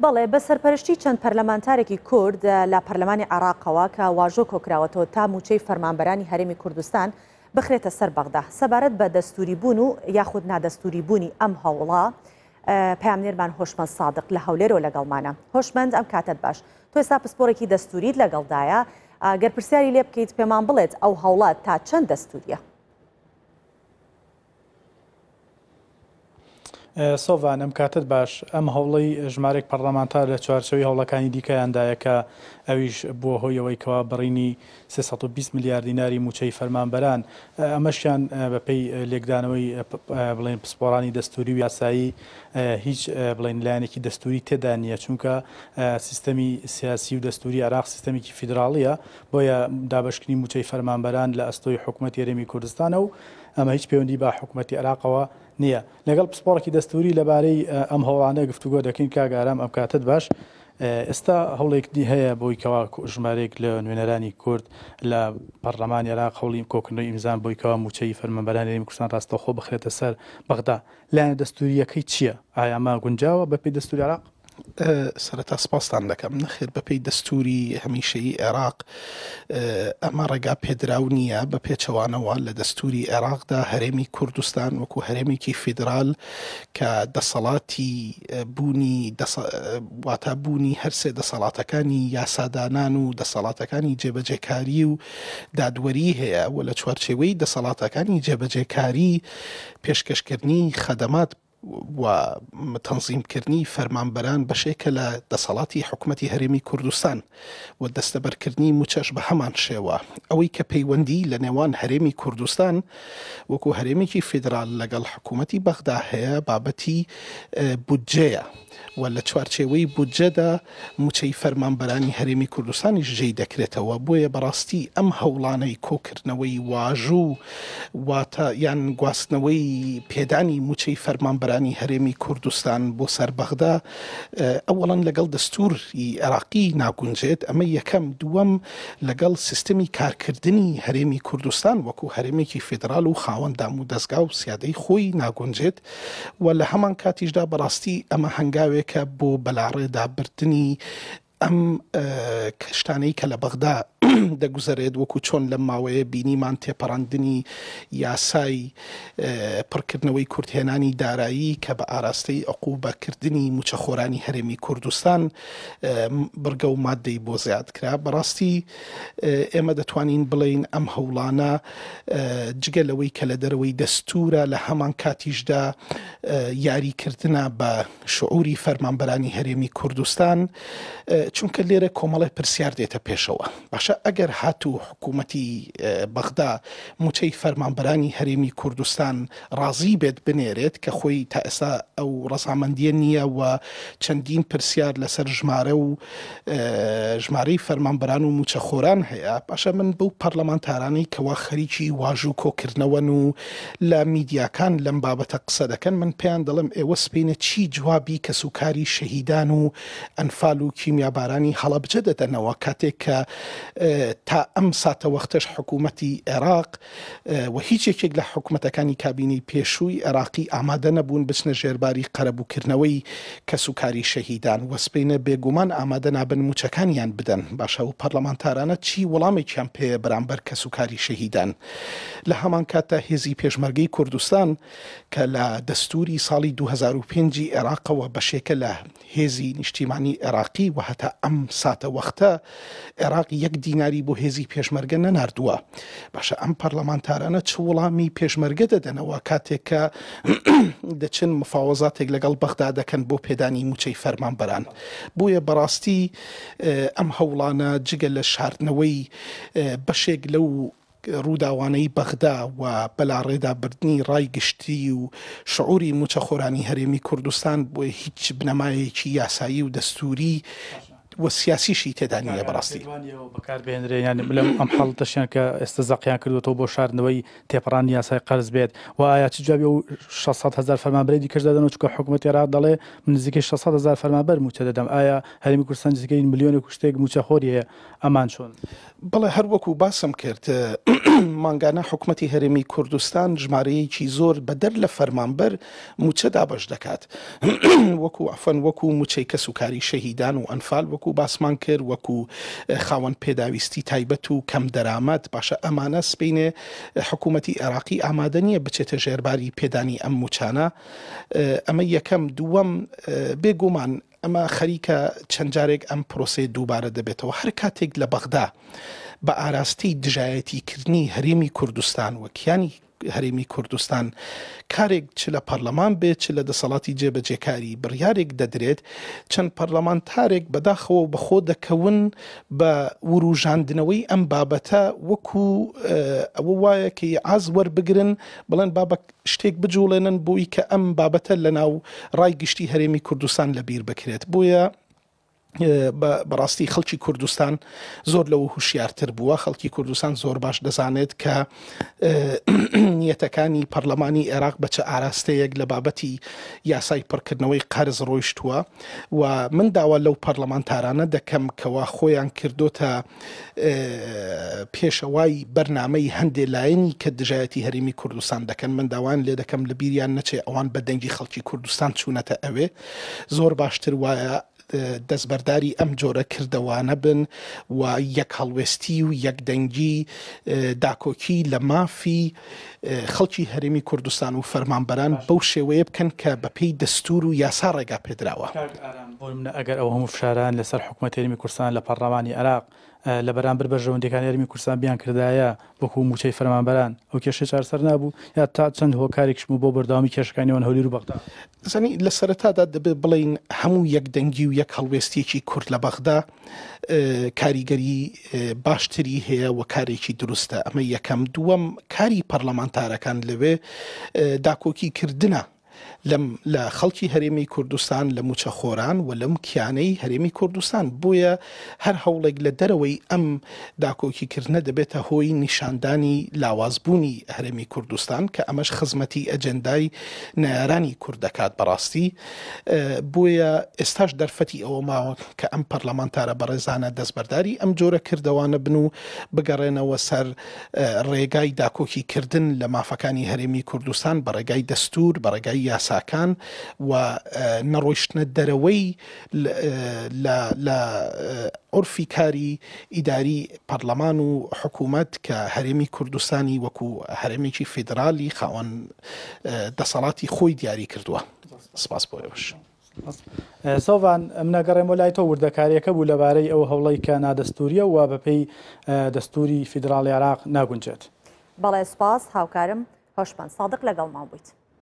بەڵێ بە سەرپەرشتی چەند پەرلەمانتارێکی کورد لە پەرلەمانی عراقەوە کە واژۆ کۆکراوەتەوە تا موچەی فەرمانبەرانی هەرمی کوردستان بخرێتە سەر بەغدا سەبارەت بە دەستوری بوون و یاخود نادەستوری بوونی ئەم هەوڵا پامنێرمان هۆشمە سادق لە هەولێرۆ لەگەڵمانە هۆشمەند ئەم کاتت باش تۆ ئێستا پسپۆرەی دەستوریت لەگەڵدایە گەر پرسیاری لێ بکەیت پێمان بڵێت ئەو هەوڵات تا چەند دەستوریە سۆڤان ئەم کاتت باش ئەم هەوڵی ژمارێک پەرلەمانتار لە چوارچەوەی هەوڵەکانی دیکەیاندایەکە ئەویش بۆ هۆیەوەیەوە بڕینی 320 میلیارد دیناری موچەی فەرمانبەران ئەمەشیان بەپی لێکدانەوەی بڵێن پسپۆرانی دەستوری و یاسایی هیچ بڵێن لایەنێکی دەستوری تێدا نیە چونکە سیستەمی سیاسی و دەستوری عراق سیستەمێکی فیدراڵیە بۆیە دابشکنی موچەی فەرمانبەران لە ئەستۆی حکوومەت یێرەمی کوردستانە و ئەمە هیچ پەیوەندی با حکوومەتتی عراقەوە نییە لەگەڵ پسپۆڕکی دەستوری لەبارەی ئەم هەوڵانە گفتوگۆ دەکەین کاگارام ئەم کاتت باش. ئێستا هەوڵێکی هەیە بۆی کەوا ژمارێک لە نوێنەرانی کورد لە پەرلەمان عێراق هەوڵیم کۆکننەوە ئیمزان بۆی کەوا موچەی فەرمەبەرانی کوردستان ڕاستەخۆ بخرێتە سەر بەغدا لایەنە دەستوریەکەی چییە؟ ئایاما گونجاوە بەپی دەستوری عراق سەرەتا سپاسان دەکەم نەخێر بەپی دەستوری هەمیشەی عێراق ئەمە ڕێگا پێدراو نییە بە پێچەوانەوە لە دەستوری عێراقدا هەرێمی کوردستان وەکو هەرێمێکی فیدرال کە دەسەڵاتی بوونی واتە بوونی هەرسێ دەسەڵاتەکانی یاسادانان و دەسەڵاتەکانی جێبەجێکاری و دادوەری هەیە و لە چوارچێوەی دەسەڵاتەکانی جێبەجێکاری پێشکەشکردنی خەدەمات تەنظیمکردنی فەرمانبەران بەشێکە لە دەسەڵاتی حکوومەتتی هەرێمی کوردستان و دەستەبەرکردنی موچەش بە هەمان شێوە ئەوەی کە پەیوەندی لە نێوان هەرێمی کوردستان وەکو هەرێمێکی فیدرال لەگەڵ حکوومەتتی بەغدا هەیە بابەتی بودجەیە و لە چوارچێوەی بودجەدا موچەی فەرمانبەرانی هەرێمی کوردستانی ژێی دەکرێتەوە بۆیە بەڕاستی ئەم هەوڵانەی کۆکردنەوەی واژوو واتە یان گواستنەوەی پێدانی موچەی فەرمانبەرانی هەرێمی کوردستان بۆ سربەغدا ئەوڵەن لەگەڵ دەستوری عراقی ناگونجێت ئەمە یەکەم دووەم لەگەڵ سیستمی کارکردنی هەرێمی کوردستان وەکو هەرێمێکی فدرال و خاوەندام و دەستگا و سیادەی خۆی ناگونجێت و لە هەمان کاتیشدا بەڕاستی ئەمە هەنگام ڕێگاوێکە بۆ بەلاڕێ دابرتنی ئەم کەشتانەی کە لە بەغدا دەگوزارێت وەکو چۆن لە ماوەیە بینیمان تێپەڕاندنی یاسای پڕکردنەوەی کورتهێنانی دارایی کە بە ئاراستەی عقوبەکردنی موچەخۆرانی هەرێمی کوردستان بگە و مادەی بۆ زیاد کرا بەڕاستی ئێمە دەتوانین بڵین ئەم هەوڵانە جگە لەوەی کە لە دەرەوەی دەستورە لە هەمان کاتیشدا یاریکردە بە شعوری فەرمانبەرانی هەرێمی کوردستان چونکە لێرە کۆمەڵی پرسیار دێتە پێشەوە باشە ئەگەر هاتوو حکوومەتی بەغدا موچەی فەرمانبرانی هەرێمی کوردستان ڕازی بێت بنێرێت کە خۆی تا ئێستا ئەو ڕەسامەندیە نییە و چەندین پرسیار لەسەر ژمارە و ژمارەی فەرمانبران و موچەخۆران هەیە پاشە من بەو پەرلەمانتارانی کەوا خەریکی واژوو کۆکردنەوەن و لە میدیاکان لەم بابەتە قسە دەکەن من پێیان دەڵم ئێوە سپینە چی جوابی کەسوکاری شەهیددان و ئەنفال و کیمیابارانی هەڵەبجە دەدەنەوە کاتێک کە تا ئەم ساتە وەختش حکوومەتی عێراق و هیچێکێک لە حکوومەتەکانی کابینی پێشووی عراقی ئامادە نەبوون بچنە ژێرباری قەرەبووکردنەوەی کەسوکاری شەهیدان وەسپینە بێگومان ئامادە نابن موچەکانیان بدەن باشە و پەرلەمانتارانە چی وەڵامێکیان پێ بەرامبەر کەسوکاری شەهیدان لە هەمان کاتە هێزی پێشمەرگەی کوردستان کە لە دەستوری ساڵی 2005 عێراقەوە بەشێکە لە هێزی نیشتیمانی عێراقی و هەتا ئەم ساتە وەختە عێراق یەک دینە هەنگاری بۆ هێزی پێشمەرگە نەناردووە باشە ئەم پەرلەمانتارانە چ وڵامی پێشمەرگە دەدەنەوە کاتێککە دەچن مفاوەزاتێک لەگەڵ بەغدا دەکەن بۆ پێدانی موچەی فەرمانبەران بۆیە بەڕاستی ئەم هەوڵانە جگە لە شاردنەوەی بەشێک لەو ڕووداوانەی بەغدا و بەلاڕێدابردنی ڕایگشتی و شعوری موچەخۆرانی هەرێمی کوردستان بۆ هیچ بنەمایەکی یاسایی و دەستوری وە سیاسیشی تێدانە بەڕاستی بەکاربێنرێن لەم ئەم حڵ دەشیان کە ئێستا زەقیان کردوەوە بۆ شاردنەوەی تێپڕان یاسای قەرز بێت و ئایا چ جوابی و 600 هزار فەرمانبرێدی کرددادەن و چکە حکوومەت ێرا دەڵێ من نزیکە 600 هزار فەرمانبەر موچە دەدەم ئایا هەرمی کوردستان نزیکەی ملیۆنی کوشتێک موچەخۆریە ئەمان چۆن بڵێ هەروەکو باسم کرد ماگانە حکوومەتتی هەرمی کوردستان ژمارەیەکی زۆر بەدەر لە فەرمانبەر موچەدا بەش دەکات وەکو ئەفەن وەکو موچەی کەسوکاری شەهیددان و ئەنفال وەکو وەکو باسمان کرد وەکو خاوەن پێداویستی تایبەت و کەم دەرامەت باشە ئەمانە سپینێ حکوومەتتی عراقی ئامادە نیە بچێتە ژێرباری پێدانی ئەم موچانە ئەمە یەکەم دووەم بێگومان ئەمە خەریکە چەند جارێک ئەم پرۆسی دووبارە دەبێتەوە هەر کاتێک لە بەغدا. بە ئاراستی دژایەتیکردنی هەرێمی کوردستان وەکیانی هەرێمی کوردستان کارێک چ لە پەرلەمان بێت چ لە دەسەڵاتی جێبەجێکاری بڕیارێک دەدرێت چەند پەرلەمانتارێک بەداخەوە بەخۆ دەکەون بە وروژاندنەوەی ئەم بابەتە وەکو ئەوە وایە کە ئاز وەربگرن بڵێن بابە شتێک بجوڵێنن بۆی کە ئەم بابەتە لە ناو ڕایگشتی هەرێمی کوردستان لەبییر بکرێت بۆیە بەڕاستی خەڵکی کوردستان زۆر لەو هوشیارتر بووە خەڵکی کوردستان زۆر باش دەزانێت کە نیەتەکانی پەرلەمانی عێراق بەچە ئاراستەیەک لە بابەتی یاسای پڕکردنەوەی قەرز ڕۆیشتووە و من داوا لەو پەرلەمانتارانە دەکەم کەوا خۆیان کردوتە پێشەوای بەرنمەی هەندێ لایەنی کە دژایەتی هەرمی کوردستان دەکەن من داوان لێ دەکەم لە بیریان نەچێ ئەوان بە دەنگی خەڵکی کوردستان چوونەتە ئەوێ زۆر باشتر وایە دەستبەرداری ئەم جۆرە کردەوانە بن و یەک هەڵوێستی و یەکدەنگی داکۆکی لە مافی خەڵکی هەرمی کوردستان و فەرمانبەران بەو شێوەیە بکەن کە بە پێی دەستور و یاسا ڕێگا پێدراوە ئەگەر ئەو هەموو فشاران لەسەر حکوومەتێنمی کوردستان لە پەرلەمانی عراق لە بەرامبەر بە ژەوەندەکان یارمی کورسان بیان کردایە وەکو موچەی فەرمانبەران ئەو کێشە چارسەر نابوو یا تا چەند هۆکارێکشم بۆ بەرداوامی کێشەکانیەوەن هەولی و بەغدا زانی لە سەرەتادا دەبێت بڵین هەموو یەک دەنگی و یەک هەڵوێستێکی کورد لە بەغدا کاریگەری باشتری هەیە و کارێکی دروستە ئەمە یەکەم دووەم کاری پەرلەمانتارەکان لەوێ داکۆکی کردنە لەم لە خەڵکی هەرێمی کوردستان لە موچەخۆران و لەم کیانەی هەرێمی کوردستان بۆیە هەر هەوڵێک لە دەرەوەی ئەم داکۆکیکردنە دەبێتە هۆی نیشاندانی لاوازبوونی هەرێمی کوردستان کە ئەمەش خزمەتی ئەجندای نارانی کوردەکات بەڕاستی بۆیە ئێستاش دەرفەتی ئەوە ماوە کە ئەم پەرلەمانتارە بەڕێزانە دەستبەرداری ئەم جۆرە کردوانە بن و بگەڕێنەوە سەر ڕێگای داکۆکیکردن لە مافەکانی هەرێمی کوردستان بە ڕێگای دەستور بە ڕێگای یاسا قساکان و نەڕۆیشتنە دەرەوەی لە عرفی کاری ئیداری پەرلەمان و حکوومەت کە هەرێمی کوردستانی وەکو هەرێمێکی فیدرالی خاوەن دەسەڵاتی خۆی دیاری کردووە سپاس بۆ ئێوەش. ساوان منەگەڕێمە لای تۆ وردەکاریەکە بوو لەبارەی ئەو هەوڵی کە نادەستوریە و بەپەی دەستوری فیدراڵی عراق ناگونجێت. بەڵێ سپاس هاوکارم هۆشپان سادق لەگەڵ ما بوویت.